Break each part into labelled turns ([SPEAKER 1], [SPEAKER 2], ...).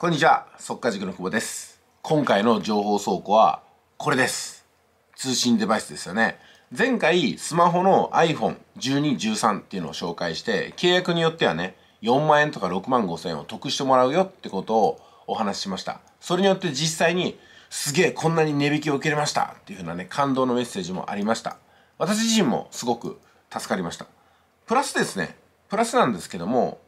[SPEAKER 1] こんにちは、速稼塾の久保です。今回の情報倉庫はこれです。通信デバイスですよね。前回スマホの iPhone12、13っていうのを紹介して、契約によってはね、4万円とか6万5千円を得してもらうよってことをお話ししました。それによって実際に、すげえ、こんなに値引きを受けれましたっていう風なね、感動のメッセージもありました。私自身もすごく助かりました。プラスですね、プラスなんですけども、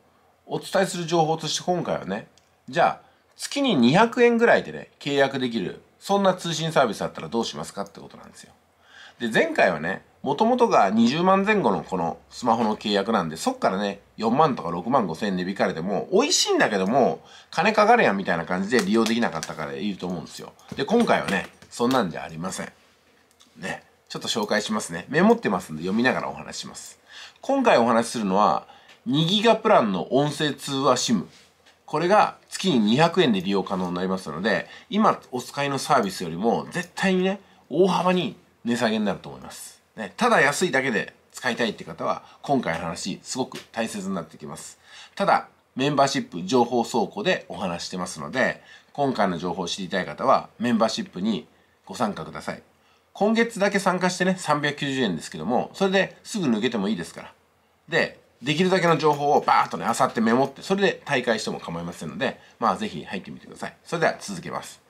[SPEAKER 1] お伝えする情報として今回はね、じゃあ月に200円ぐらいでね契約できるそんな通信サービスだったらどうしますかってことなんですよで前回はねもともとが20万前後のこのスマホの契約なんでそっからね4万とか6万5千円で引かれても美味しいんだけども金かかるやんみたいな感じで利用できなかったからいいと思うんですよで今回はねそんなんじゃありませんねちょっと紹介しますねメモってますんで読みながらお話しします今回お話しするのは2ギガプランの音声通話 SIM これが月に200円で利用可能になりますので、今お使いのサービスよりも絶対にね、大幅に値下げになると思います。ね、ただ安いだけで使いたいって方は、今回の話、すごく大切になってきます。ただ、メンバーシップ情報倉庫でお話してますので、今回の情報を知りたい方は、メンバーシップにご参加ください。今月だけ参加してね、390円ですけども、それですぐ抜けてもいいですから。で、できるだけの情報をバーッとね、あさってメモって、それで大会しても構いませんので、まあぜひ入ってみてください。それでは続けます。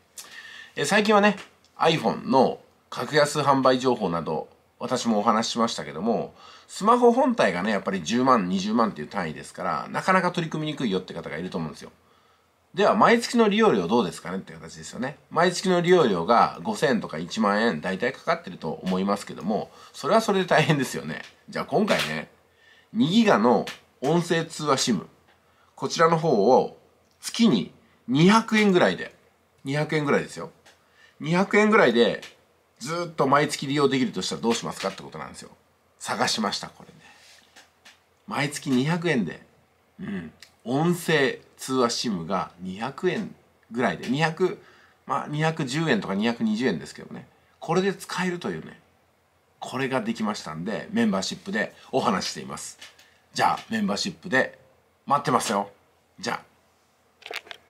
[SPEAKER 1] え最近はね、iPhone の格安販売情報など、私もお話ししましたけども、スマホ本体がね、やっぱり10万、20万っていう単位ですから、なかなか取り組みにくいよって方がいると思うんですよ。では、毎月の利用料どうですかねって形ですよね。毎月の利用料が5000円とか1万円大体かかってると思いますけども、それはそれで大変ですよね。じゃあ今回ね、2ギガの音声通話 SIM こちらの方を月に200円ぐらいで200円ぐらいですよ200円ぐらいでずっと毎月利用できるとしたらどうしますかってことなんですよ探しましたこれね毎月200円でうん音声通話 SIM が200円ぐらいで200まあ210円とか220円ですけどねこれで使えるというねこれができましたんで、メンバーシップでお話しています。じゃあ、メンバーシップで待ってますよ。じゃあ。